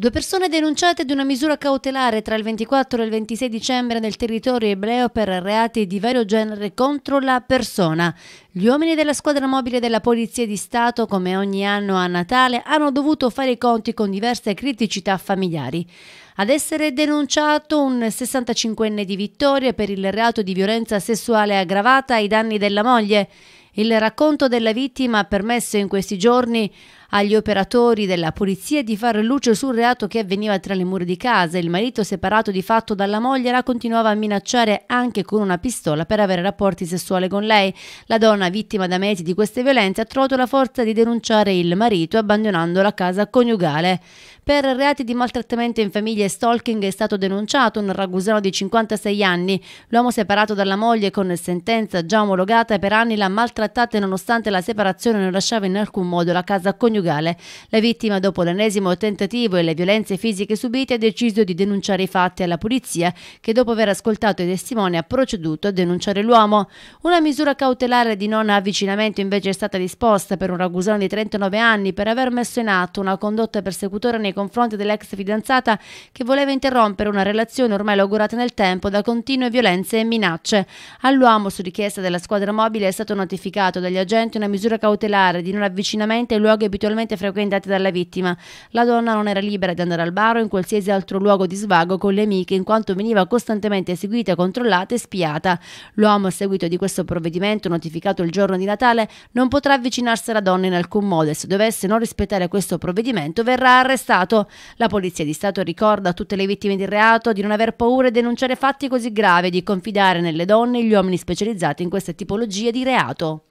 Due persone denunciate di una misura cautelare tra il 24 e il 26 dicembre nel territorio ebreo per reati di vario genere contro la persona. Gli uomini della squadra mobile della Polizia di Stato, come ogni anno a Natale, hanno dovuto fare i conti con diverse criticità familiari. Ad essere denunciato un 65enne di Vittoria per il reato di violenza sessuale aggravata ai danni della moglie. Il racconto della vittima ha permesso in questi giorni agli operatori della polizia di far luce sul reato che avveniva tra le mura di casa. Il marito, separato di fatto dalla moglie, la continuava a minacciare anche con una pistola per avere rapporti sessuali con lei. La donna, vittima da mesi di queste violenze, ha trovato la forza di denunciare il marito abbandonando la casa coniugale. Per reati di maltrattamento in famiglia e stalking è stato denunciato un ragusano di 56 anni. L'uomo separato dalla moglie con sentenza già omologata per anni l'ha maltrattata e nonostante la separazione non lasciava in alcun modo la casa coniugale coniugale. La vittima, dopo l'ennesimo tentativo e le violenze fisiche subite, ha deciso di denunciare i fatti alla polizia che dopo aver ascoltato i testimoni ha proceduto a denunciare l'uomo. Una misura cautelare di non avvicinamento invece è stata disposta per un ragusano di 39 anni per aver messo in atto una condotta persecutoria nei confronti dell'ex fidanzata che voleva interrompere una relazione ormai logorata nel tempo da continue violenze e minacce. All'uomo, su richiesta della squadra mobile, è stato notificato dagli agenti una misura cautelare di non avvicinamento ai luoghi abituali abitualmente frequentate dalla vittima. La donna non era libera di andare al bar o in qualsiasi altro luogo di svago con le amiche in quanto veniva costantemente seguita, controllata e spiata. L'uomo a seguito di questo provvedimento notificato il giorno di Natale non potrà avvicinarsi alla donna in alcun modo e se dovesse non rispettare questo provvedimento verrà arrestato. La Polizia di Stato ricorda a tutte le vittime di reato di non aver paura e denunciare fatti così gravi e di confidare nelle donne e gli uomini specializzati in queste tipologie di reato.